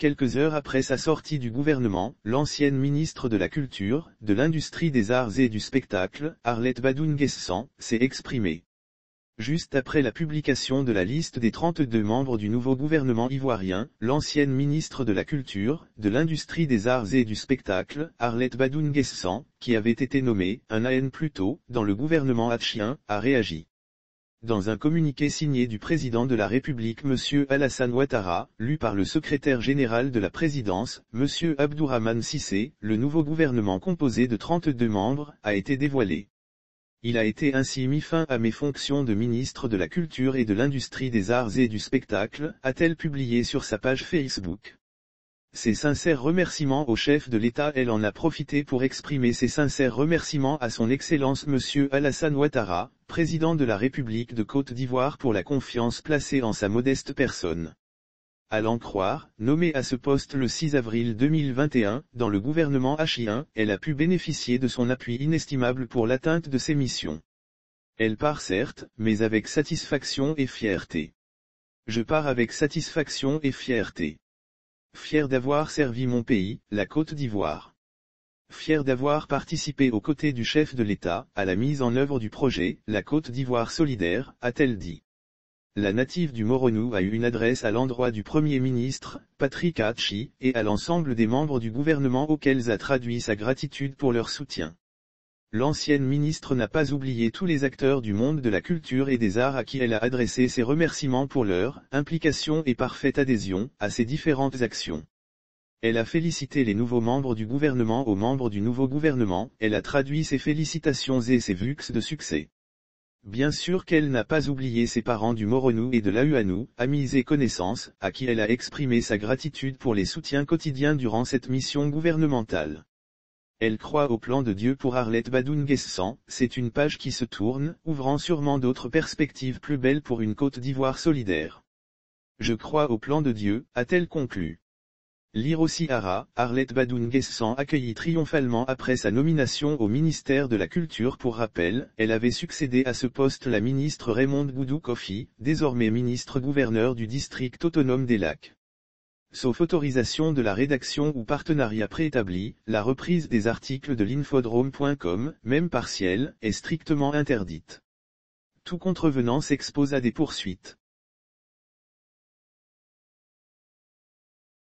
Quelques heures après sa sortie du gouvernement, l'ancienne ministre de la Culture, de l'Industrie des Arts et du Spectacle, Arlette badoun s'est exprimée. Juste après la publication de la liste des 32 membres du nouveau gouvernement ivoirien, l'ancienne ministre de la Culture, de l'Industrie des Arts et du Spectacle, Arlette badoun qui avait été nommée, un AN plus tôt, dans le gouvernement hatchien, a réagi. Dans un communiqué signé du président de la République M. Alassane Ouattara, lu par le secrétaire général de la présidence, M. Abdourahman Sissé, le nouveau gouvernement composé de 32 membres, a été dévoilé. Il a été ainsi mis fin à mes fonctions de ministre de la Culture et de l'Industrie des Arts et du Spectacle, a-t-elle publié sur sa page Facebook. Ses sincères remerciements au chef de l'État, elle en a profité pour exprimer ses sincères remerciements à son Excellence M. Alassane Ouattara, président de la République de Côte d'Ivoire pour la confiance placée en sa modeste personne. À l'en croire, nommée à ce poste le 6 avril 2021, dans le gouvernement H1, elle a pu bénéficier de son appui inestimable pour l'atteinte de ses missions. Elle part certes, mais avec satisfaction et fierté. Je pars avec satisfaction et fierté. Fier d'avoir servi mon pays, la Côte d'Ivoire. Fier d'avoir participé aux côtés du chef de l'État à la mise en œuvre du projet, la Côte d'Ivoire solidaire, a-t-elle dit. La native du Moronou a eu une adresse à l'endroit du Premier ministre, Patrick Hatchi, et à l'ensemble des membres du gouvernement auxquels a traduit sa gratitude pour leur soutien. L'ancienne ministre n'a pas oublié tous les acteurs du monde de la culture et des arts à qui elle a adressé ses remerciements pour leur implication et parfaite adhésion à ses différentes actions. Elle a félicité les nouveaux membres du gouvernement aux membres du nouveau gouvernement, elle a traduit ses félicitations et ses vux de succès. Bien sûr qu'elle n'a pas oublié ses parents du Moronou et de Uanou, amis et connaissances, à qui elle a exprimé sa gratitude pour les soutiens quotidiens durant cette mission gouvernementale. Elle croit au plan de Dieu pour Arlette Badoungessan, c'est une page qui se tourne, ouvrant sûrement d'autres perspectives plus belles pour une Côte d'Ivoire solidaire. Je crois au plan de Dieu, a-t-elle conclu. Lirosi Hara, Arlette badun s'en accueillit triomphalement après sa nomination au ministère de la Culture pour rappel, elle avait succédé à ce poste la ministre Raymond Goudou-Koffi, désormais ministre-gouverneur du district autonome des lacs. Sauf autorisation de la rédaction ou partenariat préétabli, la reprise des articles de l'infodrome.com, même partielle, est strictement interdite. Tout contrevenant s'expose à des poursuites.